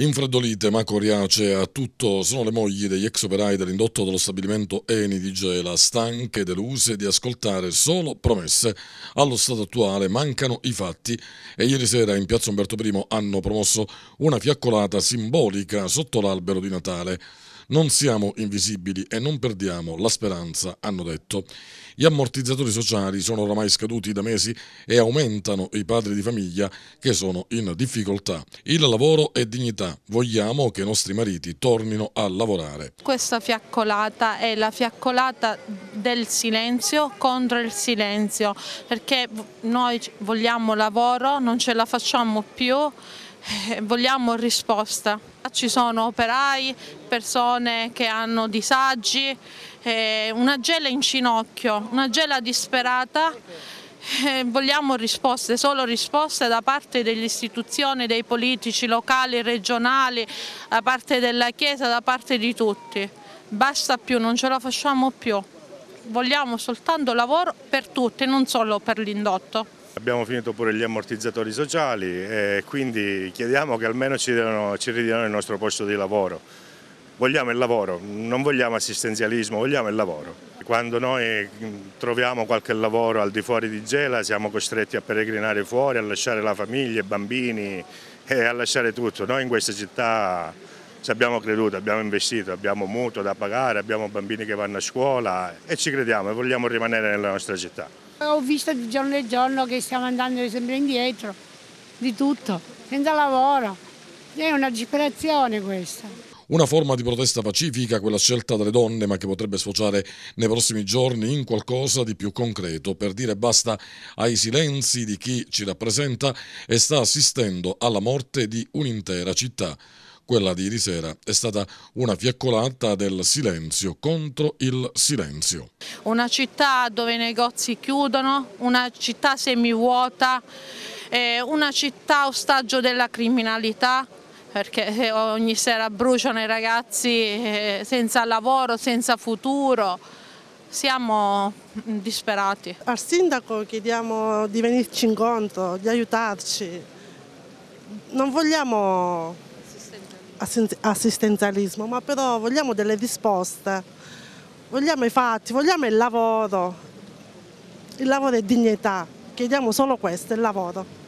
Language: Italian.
Infreddolite, ma coriace a tutto sono le mogli degli ex operai dell'indotto dello stabilimento Eni di Gela, stanche, deluse di ascoltare solo promesse. Allo stato attuale mancano i fatti e ieri sera in piazza Umberto I hanno promosso una fiaccolata simbolica sotto l'albero di Natale. Non siamo invisibili e non perdiamo la speranza, hanno detto. Gli ammortizzatori sociali sono oramai scaduti da mesi e aumentano i padri di famiglia che sono in difficoltà. Il lavoro è dignità. Vogliamo che i nostri mariti tornino a lavorare. Questa fiaccolata è la fiaccolata del silenzio contro il silenzio, perché noi vogliamo lavoro, non ce la facciamo più eh, vogliamo risposta. Ci sono operai, persone che hanno disagi, eh, una gela in ginocchio, una gela disperata. Eh, vogliamo risposte, solo risposte da parte delle istituzioni, dei politici locali, regionali, da parte della Chiesa, da parte di tutti. Basta più, non ce la facciamo più. Vogliamo soltanto lavoro per tutti, non solo per l'indotto. Abbiamo finito pure gli ammortizzatori sociali e quindi chiediamo che almeno ci, diano, ci ridiano il nostro posto di lavoro. Vogliamo il lavoro, non vogliamo assistenzialismo, vogliamo il lavoro. Quando noi mm, troviamo qualche lavoro al di fuori di Gela siamo costretti a peregrinare fuori, a lasciare la famiglia, i bambini e a lasciare tutto. Noi in questa città ci abbiamo creduto, abbiamo investito, abbiamo mutuo da pagare, abbiamo bambini che vanno a scuola e ci crediamo e vogliamo rimanere nella nostra città. Ho visto di giorno in giorno che stiamo andando sempre indietro, di tutto, senza lavoro. È una disperazione questa. Una forma di protesta pacifica, quella scelta dalle donne, ma che potrebbe sfociare nei prossimi giorni in qualcosa di più concreto, per dire basta ai silenzi di chi ci rappresenta e sta assistendo alla morte di un'intera città. Quella di ieri sera è stata una fiaccolata del silenzio contro il silenzio. Una città dove i negozi chiudono, una città semivuota, una città ostaggio della criminalità perché eh, ogni sera bruciano i ragazzi eh, senza lavoro, senza futuro. Siamo mm, disperati. Al sindaco chiediamo di venirci incontro, di aiutarci. Non vogliamo assistenzialismo, ma però vogliamo delle risposte, vogliamo i fatti, vogliamo il lavoro, il lavoro è dignità, chiediamo solo questo, il lavoro.